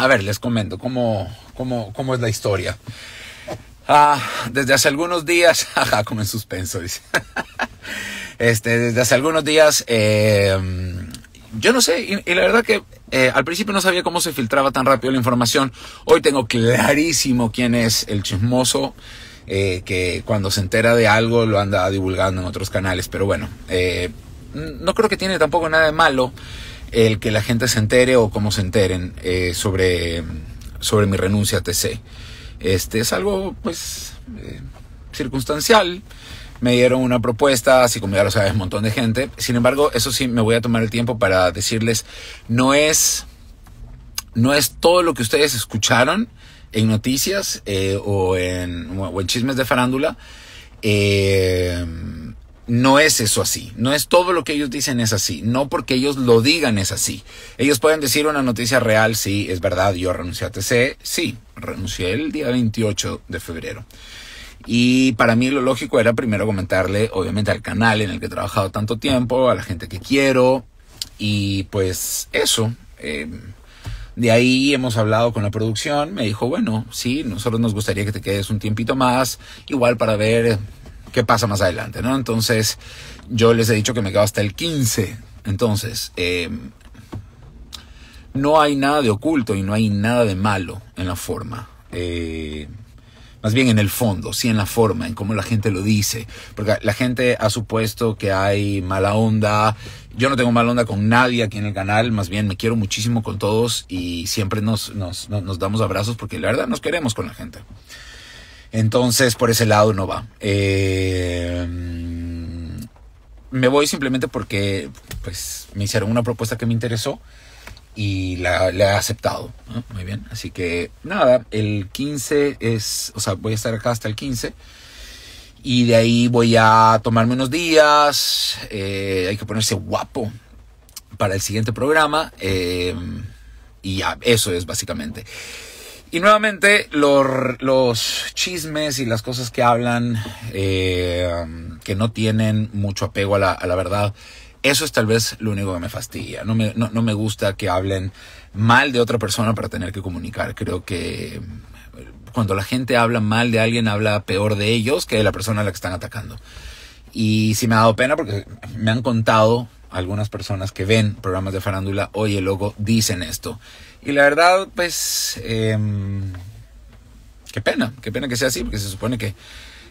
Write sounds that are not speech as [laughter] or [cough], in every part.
A ver, les comento cómo, cómo, cómo es la historia. Ah, desde hace algunos días, [laughs] ajá, como en suspenso, dice. [laughs] Este, desde hace algunos días, em, yo no sé, y, la verdad que eh, al principio no sabía cómo se filtraba tan rápido la información. Hoy tengo clarísimo quién es el chismoso. Eh, que cuando se entera de algo lo anda divulgando en otros canales. Pero bueno, eh, no creo que tiene tampoco nada de malo el que la gente se entere o cómo se enteren eh, sobre, sobre mi renuncia a TC. Este es algo, pues, eh, circunstancial. Me dieron una propuesta, así como ya lo sabes, un montón de gente. Sin embargo, eso sí, me voy a tomar el tiempo para decirles, no es, no es todo lo que ustedes escucharon en noticias eh, o, en, en chismes de farándula no es eso así. No es todo lo que ellos dicen es así. No porque ellos lo digan es así. Ellos pueden decir una noticia real, sí, es verdad, yo renuncié a TC, sí, renuncié el día 28 de febrero. Y para mí lo lógico era primero comentarle, obviamente, al canal en el que he trabajado tanto tiempo, a la gente que quiero. Y pues eso. Eh, de ahí hemos hablado con la producción. Me dijo, bueno, sí, nosotros nos gustaría que te quedes un tiempito más, igual para ver qué pasa más adelante, ¿no? Entonces, yo les he dicho que me quedo hasta el 15. Entonces, em, no hay nada de oculto y no hay nada de malo en la forma. Eh, más bien en el fondo, sí en la forma, en cómo la gente lo dice. Porque la gente ha supuesto que hay mala onda. Yo no tengo mala onda con nadie aquí en el canal, más bien me quiero muchísimo con todos y siempre nos, nos damos abrazos porque la verdad nos queremos con la gente. Entonces, por ese lado no va. Eh, me voy simplemente porque pues, me hicieron una propuesta que me interesó y la, he aceptado. Muy bien. Así que nada, el 15 es, o sea, voy a estar acá hasta el 15. Y de ahí voy a tomarme unos días. Eh, hay que ponerse guapo para el siguiente programa. Eh, y ya, eso es básicamente. Y nuevamente los, chismes y las cosas que hablan eh, que no tienen mucho apego a la, verdad, eso es tal vez lo único que me fastidia. No me, no me, gusta que hablen mal de otra persona para tener que comunicar. Creo que eh, cuando la gente habla mal de alguien, habla peor de ellos que de la persona a la que están atacando. Y sí me ha dado pena porque me han contado algunas personas que ven programas de farándula, el logo dicen esto. Y la verdad, pues, em, qué pena, qué pena que sea así, porque se supone que,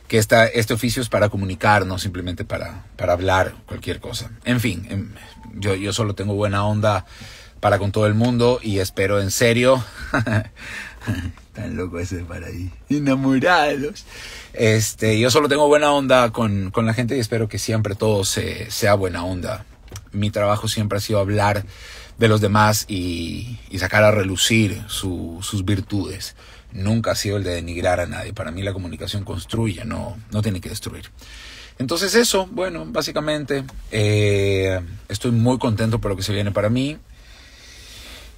que está este oficio es para comunicar, no simplemente para, para hablar cualquier cosa. En fin, em, yo, yo solo tengo buena onda para con todo el mundo y espero en serio. [laughs] Tan loco ese para Enamorados. Este, yo solo tengo buena onda con, con la gente y espero que siempre todo se, sea buena onda mi trabajo siempre ha sido hablar de los demás y, sacar a relucir sus virtudes. Nunca ha sido el de denigrar a nadie. Para mí la comunicación construye, no, no tiene que destruir. Entonces eso, bueno, básicamente eh, estoy muy contento por lo que se viene para mí.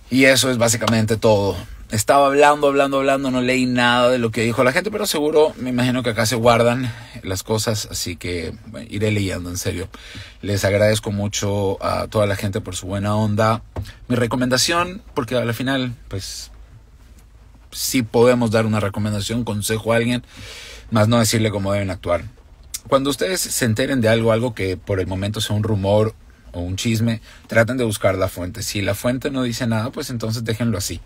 Y eso es básicamente todo estaba hablando, hablando, hablando, no leí nada de lo que dijo la gente, pero seguro me imagino que acá se guardan las cosas, así que iré leyendo, en serio. Les agradezco mucho a toda la gente por su buena onda. Mi recomendación, porque al final, pues, sí podemos dar una recomendación, consejo a alguien, más no decirle cómo deben actuar. Cuando ustedes se enteren de algo, algo que por el momento sea un rumor o un chisme, traten de buscar la fuente. Si la fuente no dice nada, pues entonces déjenlo así.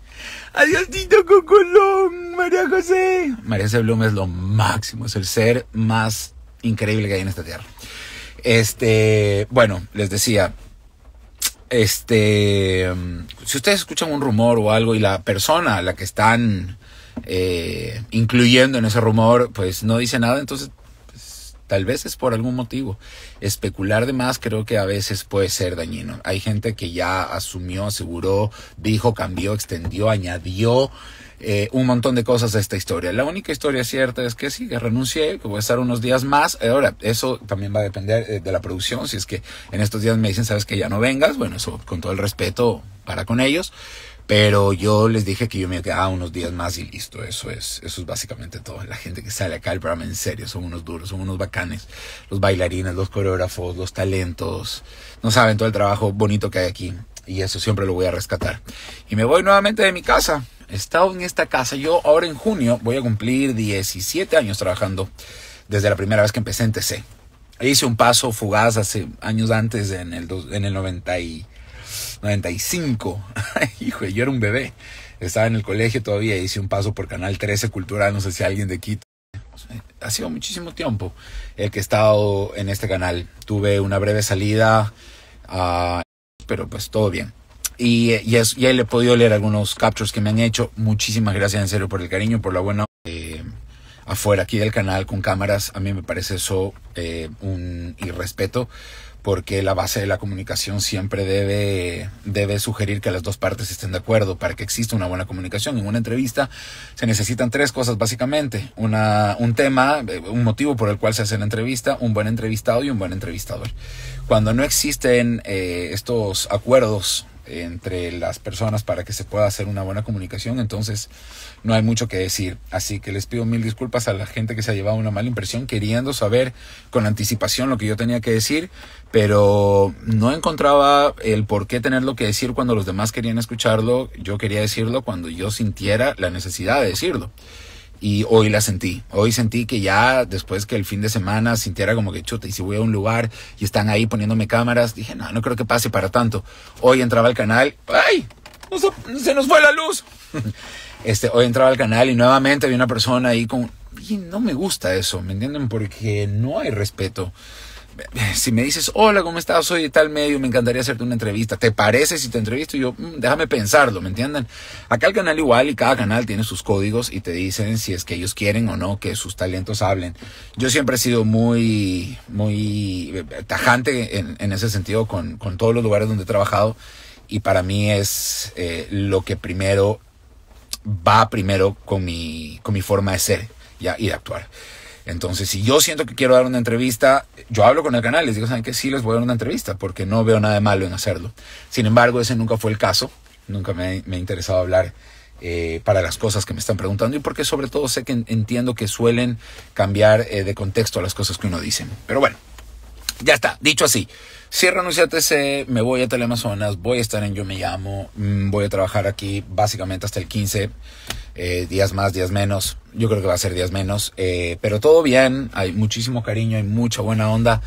¡Adiós, Tito Cocolón, María José. María C. es lo máximo, es el ser más increíble que hay en esta tierra. Este, bueno, les decía, este, si ustedes escuchan un rumor o algo y la persona a la que están eh, incluyendo en ese rumor, pues no dice nada, entonces Tal vez es por algún motivo. Especular de más creo que a veces puede ser dañino. Hay gente que ya asumió, aseguró, dijo, cambió, extendió, añadió eh, un montón de cosas a esta historia. La única historia cierta es que sí, que renuncié, que voy a estar unos días más. Ahora, eso también va a depender eh, de la producción. Si es que en estos días me dicen, sabes que ya no vengas, bueno, eso con todo el respeto para con ellos. Pero yo les dije que yo me quedaba unos días más y listo. Eso es, eso es básicamente todo. La gente que sale acá al programa en serio son unos duros, son unos bacanes. Los bailarines, los coreógrafos, los talentos. No saben todo el trabajo bonito que hay aquí. Y eso siempre lo voy a rescatar. Y me voy nuevamente de mi casa. He estado en esta casa. Yo ahora en junio voy a cumplir 17 años trabajando desde la primera vez que empecé en TC. Hice un paso fugaz hace años antes, en el, en el 90 y 95. Hijo, yo era un bebé. Estaba en el colegio todavía, hice un paso por Canal 13 Cultural, no sé si alguien de Quito. Ha sido muchísimo tiempo el que he estado en este canal. Tuve una breve salida, pero pues todo bien. Y, y, le he podido leer algunos captures que me han hecho. Muchísimas gracias en serio por el cariño, por la buena... afuera aquí del canal con cámaras, a mí me parece eso un irrespeto porque la base de la comunicación siempre debe, debe sugerir que las dos partes estén de acuerdo para que exista una buena comunicación. En una entrevista se necesitan tres cosas básicamente, una, un tema, eh, un motivo por el cual se hace la entrevista, un buen entrevistado y un buen entrevistador. Cuando no existen eh, estos acuerdos entre las personas para que se pueda hacer una buena comunicación, entonces no hay mucho que decir. Así que les pido mil disculpas a la gente que se ha llevado una mala impresión queriendo saber con anticipación lo que yo tenía que decir, pero no encontraba el por qué tenerlo que decir cuando los demás querían escucharlo, yo quería decirlo cuando yo sintiera la necesidad de decirlo. Y hoy la sentí. Hoy sentí que ya después que el fin de semana sintiera como que chuta, y si voy a un lugar y están ahí poniéndome cámaras, dije, no, no creo que pase para tanto. Hoy entraba al canal, ¡ay! se, nos fue la luz. [laughs] Este, hoy entraba al canal y nuevamente vi una persona ahí con. Y no me gusta eso, ¿me entienden? Porque no hay respeto si me dices, hola, ¿cómo estás? Soy de tal medio, me encantaría hacerte una entrevista. ¿Te parece si te entrevisto? Y yo, mm, déjame pensarlo, ¿me entienden? Acá el canal igual y cada canal tiene sus códigos y te dicen si es que ellos quieren o no que sus talentos hablen. Yo siempre he sido muy, muy eh, tajante en, ese sentido con, todos los lugares donde he trabajado y para mí es eh, lo que primero va primero con mi, con mi forma de ser ya, y de actuar. Entonces, si yo siento que quiero dar una entrevista, yo hablo con el canal les digo, ¿saben qué? Sí, les voy a dar una entrevista porque no veo nada de malo en hacerlo. Sin embargo, ese nunca fue el caso. Nunca me, me ha interesado hablar eh, para las cosas que me están preguntando y porque sobre todo sé que entiendo que suelen cambiar eh, de contexto las cosas que uno dice. Pero bueno, ya está, dicho así. Cierro anuncio me voy a Teleamazonas, voy a estar en Yo Me Llamo, mm, voy a trabajar aquí básicamente hasta el 15 eh, días más, días menos. Yo creo que va a ser días menos, eh, pero todo bien, hay muchísimo cariño, hay mucha buena onda.